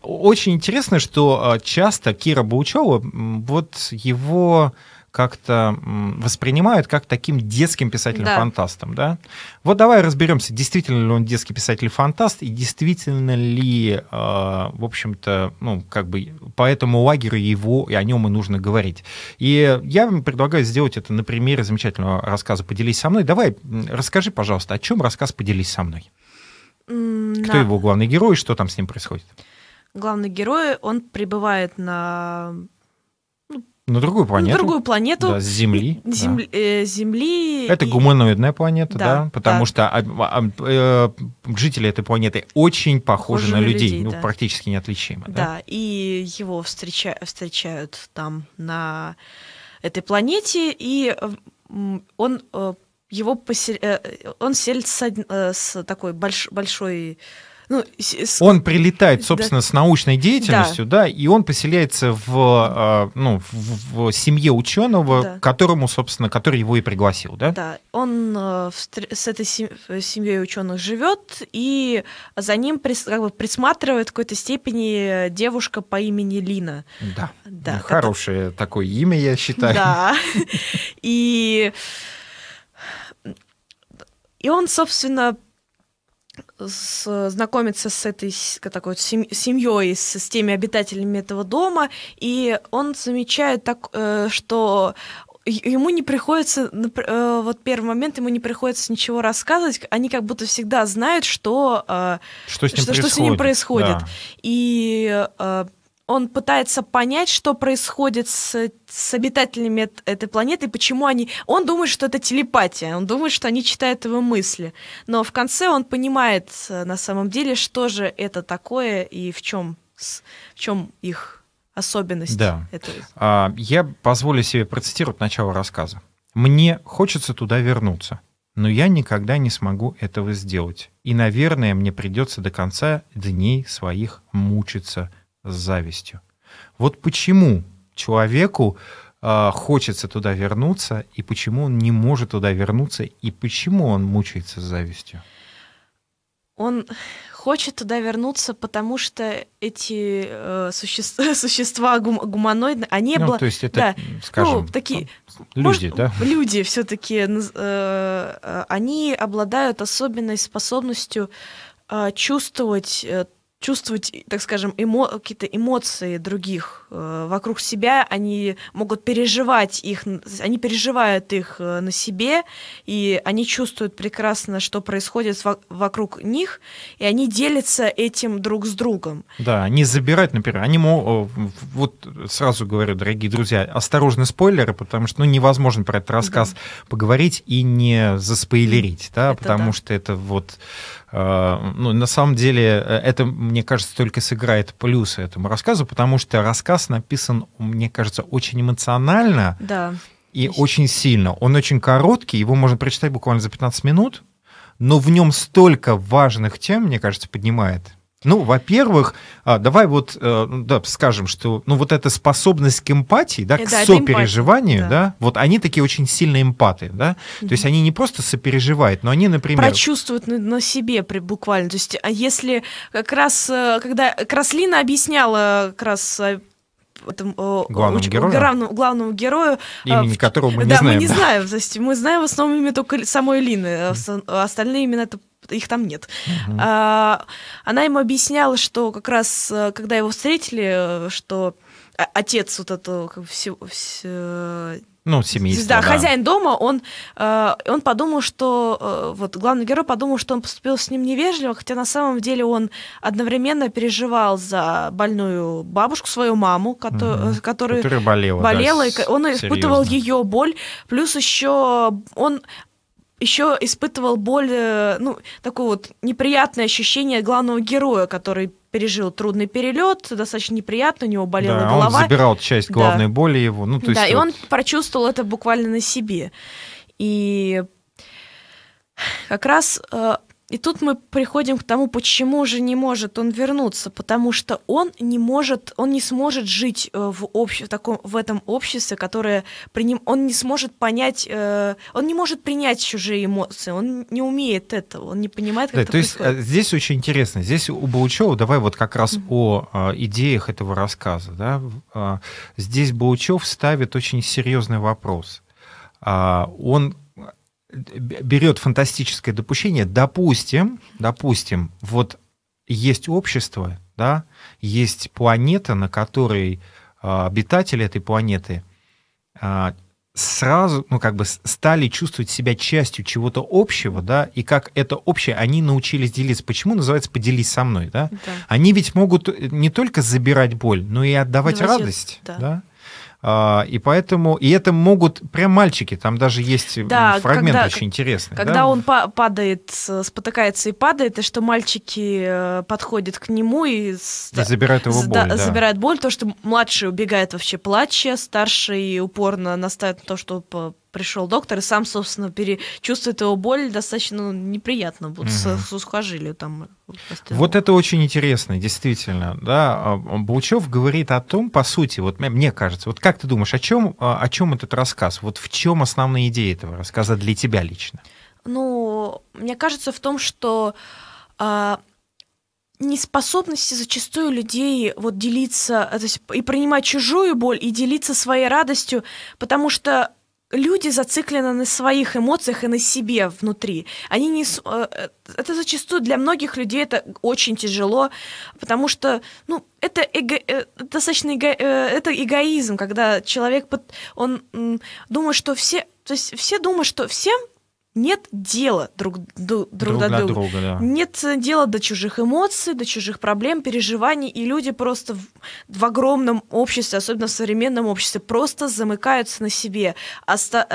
Speaker 1: очень интересно, что а, часто Кира Баучева, вот его как-то воспринимают как таким детским писателем-фантастом. Да. Да? Вот давай разберемся, действительно ли он детский писатель-фантаст, и действительно ли, э, в общем-то, ну, как бы по этому лагерю его и о нем и нужно говорить. И я предлагаю сделать это на примере замечательного рассказа «Поделись со мной». Давай расскажи, пожалуйста, о чем рассказ «Поделись со мной»?
Speaker 2: Кто да. его
Speaker 1: главный герой и что там с ним происходит?
Speaker 2: Главный герой, он прибывает на
Speaker 1: на другую планету. На другую планету. Да, с Земли.
Speaker 2: Земли. Да. Э, земли это и...
Speaker 1: гуманоидная планета, да, да потому да. что а, а, а, жители этой планеты очень похожи, похожи на людей, людей ну, да. практически неотличимы. Да, да
Speaker 2: и его встреча... встречают там на этой планете, и э, он его посел... он селится с такой больш... большой ну,
Speaker 1: с... Он прилетает, собственно, да. с научной деятельностью, да. да, и он поселяется в, а, ну, в, семье ученого, да. которому, собственно, который его и пригласил, да? Да,
Speaker 2: он э, с этой э, семьей ученых живет, и за ним как бы, присматривает в какой-то степени девушка по имени Лина. Да, да
Speaker 1: хорошее это... такое имя, я считаю. Да,
Speaker 2: и... И он, собственно, с, знакомится с этой такой вот семьей, с, с теми обитателями этого дома, и он замечает так, э, что ему не приходится, э, вот первый момент ему не приходится ничего рассказывать, они как будто всегда знают, что, э, что, с ним что, происходит. что с ним происходит. Да. И э, он пытается понять, что происходит с, с обитателями этой планеты, почему они... Он думает, что это телепатия, он думает, что они читают его мысли. Но в конце он понимает э, на самом деле, что же это такое и в чем, в чем их особенность. Да. Это...
Speaker 1: А, я позволю себе процитировать начало рассказа. «Мне хочется туда вернуться, но я никогда не смогу этого сделать. И, наверное, мне придется до конца дней своих мучиться» с завистью. Вот почему человеку э, хочется туда вернуться, и почему он не может туда вернуться, и почему он мучается с завистью?
Speaker 2: Он хочет туда вернуться, потому что эти э, существа, существа гум, гуманоидные, они... Ну, обла... то есть это, да, ну, скажем, ну, такие, люди, может, да? Люди все-таки, э, э, они обладают особенной способностью э, чувствовать э, чувствовать, так скажем, эмо какие-то эмоции других э, вокруг себя, они могут переживать их, они переживают их э, на себе, и они чувствуют прекрасно, что происходит во вокруг них, и они делятся этим друг с другом.
Speaker 1: Да, они забирают, например, они могут, вот сразу говорю, дорогие друзья, осторожны спойлеры, потому что ну, невозможно про этот рассказ да. поговорить и не заспойлерить, да, это потому да. что это вот а, ну, на самом деле, э, это, мне кажется, только сыграет плюсы этому рассказу, потому что рассказ написан, мне кажется, очень эмоционально да. и очень сильно. Он очень короткий, его можно прочитать буквально за 15 минут, но в нем столько важных тем, мне кажется, поднимает ну, во-первых, а, давай вот э, ну, да, скажем, что ну, вот эта способность к эмпатии, да, э, к да, сопереживанию, да. да, вот они такие очень сильные эмпаты, да, mm то есть они не просто сопереживают, но они, например...
Speaker 2: Прочувствуют на, на себе при, буквально, то есть а если как раз, э, когда Краслина объясняла как раз этом, главному, уч- герою? Главному, главному герою. Имени в... которого мы не да, знаем. Мы не мы не знаем. То есть мы знаем в основном имя только самой Лины. Mm-hmm. Остальные имена это их там нет. Угу. А, она ему объясняла, что как раз, э, когда его встретили, э, что отец вот этого как, все, все,
Speaker 1: ну, семейство. Да, да, хозяин
Speaker 2: дома, он, э, он подумал, что... Э, вот главный герой подумал, что он поступил с ним невежливо, хотя на самом деле он одновременно переживал за больную бабушку, свою маму, которая, угу. Э, которая, которая болела. болела да, и он серьезно. испытывал ее боль. Плюс еще он еще испытывал боль, э, ну, такое вот неприятное ощущение главного героя, который пережил трудный перелет, достаточно неприятно, у него болела да, голова. он забирал часть главной да.
Speaker 1: боли его. Ну, то есть да, вот... и он
Speaker 2: прочувствовал это буквально на себе. И как раз э, и тут мы приходим к тому, почему же не может он вернуться, потому что он не может, он не сможет жить э, в, общ... в, таком, в этом обществе, которое при нем, он не сможет понять, э... он не может принять чужие эмоции, он не умеет этого, он не понимает, как да, это то э, происходит.
Speaker 1: есть здесь очень интересно, здесь у Баучева, давай вот как раз mm-hmm. о, о а, идеях этого рассказа, да, а, здесь Баучев ставит очень серьезный вопрос. А, он берет фантастическое допущение, допустим, допустим, вот есть общество, да, есть планета, на которой а, обитатели этой планеты а, сразу, ну, как бы стали чувствовать себя частью чего-то общего, да, и как это общее, они научились делиться. Почему называется «поделись со мной», да? да. Они ведь могут э, не только забирать боль, но и отдавать Давайте, радость, да. да? А, и поэтому, и это могут прям мальчики, там даже есть да, фрагмент когда, очень интересный. Когда да? он
Speaker 2: падает, спотыкается и падает, и что мальчики э, подходят к нему и, и
Speaker 1: забирают его боль. Да, да. Забирают
Speaker 2: боль, то, что младший убегает вообще плача, старший упорно настаивает на то, что пришел доктор и сам, собственно, перечувствует его боль, достаточно ну, неприятно будет угу. с, с там.
Speaker 1: Вот это очень интересно, действительно, да. А, а Булчев говорит о том, по сути, вот мне кажется, вот как ты думаешь, о чем, а, о чем этот рассказ, вот в чем основная идея этого рассказа для тебя лично?
Speaker 2: Ну, мне кажется, в том, что а, неспособности зачастую людей вот делиться, то есть и принимать чужую боль, и делиться своей радостью, потому что люди зациклены на своих эмоциях и на себе внутри. Они не... Э, э, это зачастую для многих людей это очень тяжело, потому что, ну, это, эго, э, достаточно эго, это эгоизм, когда человек, под, он думает, что все... То есть все думают, что всем нет дела друг, друг, друг до друга. друга да. Нет э, дела до чужих эмоций, до чужих проблем, переживаний. И люди просто в, в огромном обществе, особенно в современном обществе, просто замыкаются на себе, оста,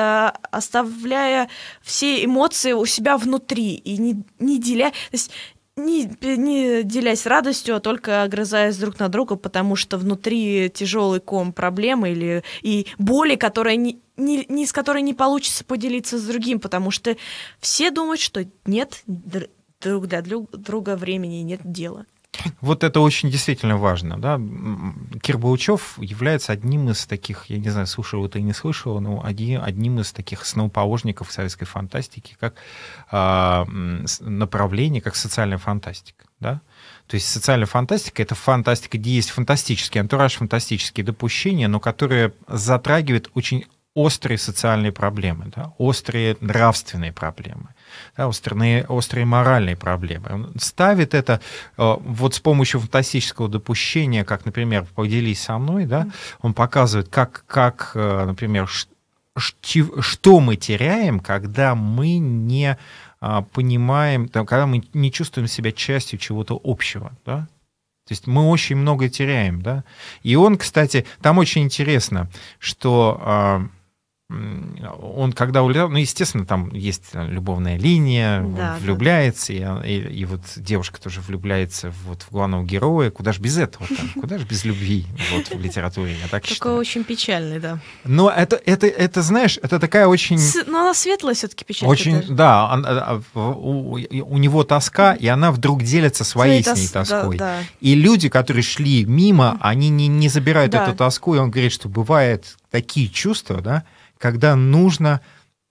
Speaker 2: э, оставляя все эмоции у себя внутри и не, не деля... То есть не, не делясь радостью, а только огрызаясь друг на друга, потому что внутри тяжелый ком проблемы или и боли, которая не, не, не, с которой не получится поделиться с другим, потому что все думают, что нет друг для друга времени, нет дела.
Speaker 1: Вот это очень действительно важно. Да? Кир Баучев является одним из таких, я не знаю, слышал это и не слышал, но один, одним из таких основоположников советской фантастики как э, направление, как социальная фантастика. Да? То есть социальная фантастика — это фантастика, где есть фантастический антураж, фантастические допущения, но которые затрагивают очень острые социальные проблемы, да, острые нравственные проблемы, да, острые, острые моральные проблемы. Он ставит это э, вот с помощью фантастического допущения, как, например, «Поделись со мной», да, он показывает, как, как э, например, что мы теряем, когда мы не а, понимаем, там, когда мы не чувствуем себя частью чего-то общего, да? То есть мы очень много теряем, да? И он, кстати, там очень интересно, что а, он когда улетал, ну, естественно, там есть э, любовная линия, да, он влюбляется, да. и, а, и, и вот девушка тоже влюбляется вот в главного героя. Куда же без этого? Там? Куда же без любви вот, в литературе? Я так Такой
Speaker 2: считаю. очень печальный, да.
Speaker 1: Но это, это, это, знаешь, это такая очень... С,
Speaker 2: но она светлая все таки печаль. Очень, даже.
Speaker 1: да. Он, а, а, у, у него тоска, и она вдруг делится своей Свои с ней тоской. Да, да. И люди, которые шли мимо, они не, не забирают да. эту тоску, и он говорит, что бывает такие чувства, да, когда нужно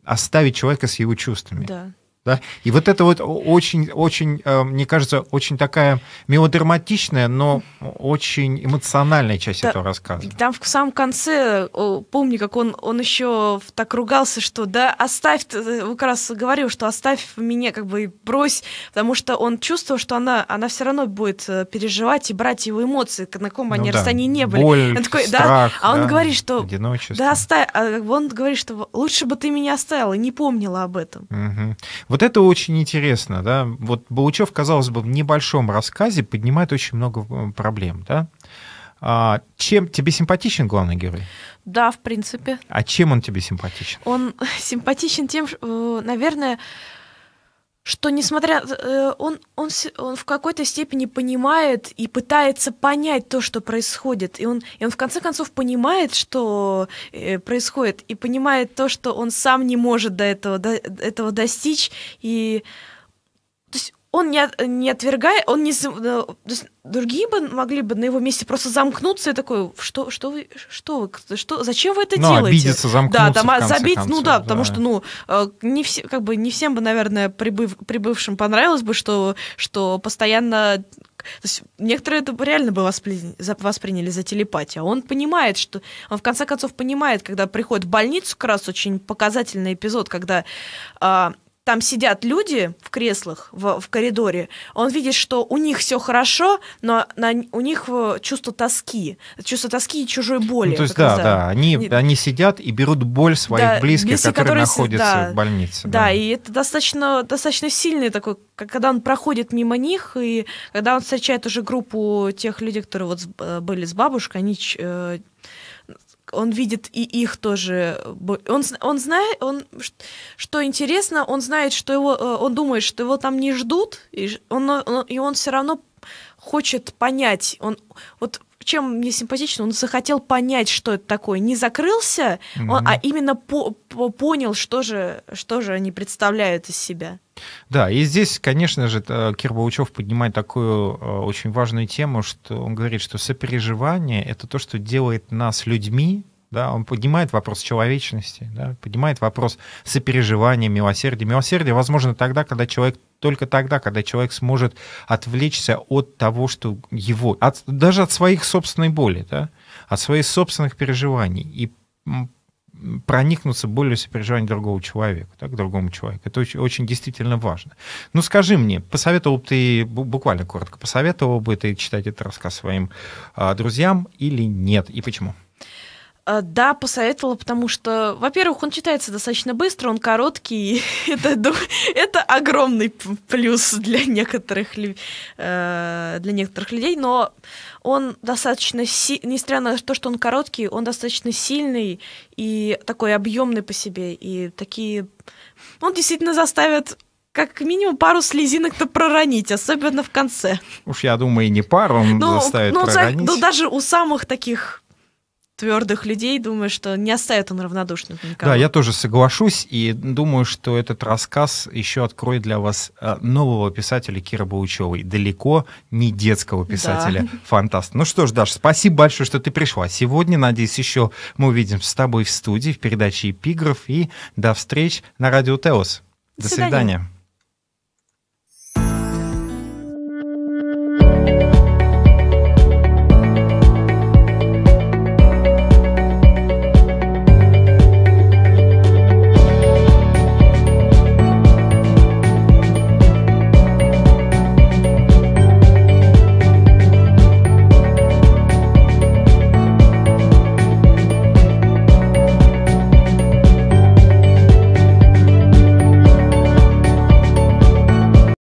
Speaker 1: оставить человека с его чувствами. Да. Да? И вот это вот очень, очень, э, мне кажется, очень такая мелодраматичная, но очень эмоциональная часть да, этого рассказа.
Speaker 2: Там в самом конце, помню, как он, он еще так ругался, что да, оставь, э, вы как раз говорил, что оставь меня, как бы брось, потому что он чувствовал, что она, она все равно будет э, переживать и брать его эмоции, на ком ну, они ну, да. расстоянии не были. Боль, он такой, страх, да? А он да, говорит, что... Одиночество. Да, оставь, а, он говорит, что лучше бы ты меня оставила, не помнила об
Speaker 1: этом. Угу. Вот это очень интересно, да. Вот Балучев, казалось бы, в небольшом рассказе поднимает очень много э, проблем, да. А, чем тебе симпатичен главный герой?
Speaker 2: Да, в принципе.
Speaker 1: А чем он тебе симпатичен?
Speaker 2: Он симпатичен тем, э, наверное, что несмотря э, он, он, он в какой-то степени понимает и пытается понять то, что происходит. И он, и он в конце концов понимает, что э, происходит, и понимает то, что он сам не может до этого, до этого достичь. И он не, не отвергает, он не... Э, другие бы могли бы на его месте просто замкнуться и такой, что, что вы, что вы, что, зачем вы это ну, делаете? обидеться, замкнуться, Да, там, в а, конце забить, ну концов, ну да, да, потому что, ну, э, не все, как бы, не всем бы, наверное, прибыв, прибывшим понравилось бы, что, что постоянно то есть некоторые это реально бы восприняли за телепатию. А он понимает, что... Он в конце концов понимает, когда приходит в больницу, как раз очень показательный эпизод, когда а, там сидят люди в креслах в, в коридоре, он видит, что у них все хорошо, но на, у них э, чувство тоски, чувство тоски и чужой ну, боли. Ну, то есть да, да, они, Нет.
Speaker 1: они сидят и берут боль своих да, близких, близких, которые, которые находятся да, в больнице. Да, да,
Speaker 2: и это достаточно, достаточно сильный такой, когда он проходит мимо них, и когда он встречает уже группу тех людей, которые вот э, были с бабушкой, они э, он видит и их тоже. Он, он знает, он, что интересно, он знает, что его, э, он думает, что его там не ждут, и он, и он все равно хочет понять. Он, вот чем мне симпатично, он захотел понять, что это такое, не закрылся, mm-hmm. он, а, а именно по, по, понял, что же, что же они представляют из себя.
Speaker 1: Да, и здесь, конечно же, Кир Баучев поднимает такую э, очень важную тему, что он говорит, что сопереживание — это то, что делает нас людьми, да, он поднимает вопрос человечности, да, поднимает вопрос сопереживания, милосердия. Милосердие возможно тогда, когда человек только тогда, когда человек сможет отвлечься от того, что его, от, даже от своих собственной боли, да, от своих собственных переживаний и проникнуться болью сопереживания другого человека, так, другому человеку. Это очень, очень действительно важно. Ну, скажи мне, посоветовал бы ты, буквально коротко, посоветовал бы ты читать этот рассказ своим а, друзьям или нет, и почему? —
Speaker 2: Э, да, посоветовала, потому что, во-первых, он читается достаточно быстро, он короткий, это, это огромный плюс для некоторых, э, для некоторых людей, но он достаточно, несмотря на то, что он короткий, он достаточно сильный и такой объемный по себе, и такие... Он действительно заставит как минимум пару слезинок-то проронить, особенно в конце.
Speaker 1: Уж я думаю, и не пару он ну, заставит ну, ну проронить. За,
Speaker 2: даже у самых таких твердых людей, думаю, что не оставит он равнодушным никого. Да, я тоже
Speaker 1: соглашусь и думаю, что этот рассказ еще откроет для вас э, нового писателя Кира Баучевой, далеко не детского писателя, да. фантаста. Ну что ж, Даша, спасибо большое, что ты пришла. Сегодня, надеюсь, еще мы увидим с тобой в студии в передаче «Эпиграф» и до встреч на радио «Теос». До, до свидания. свидания.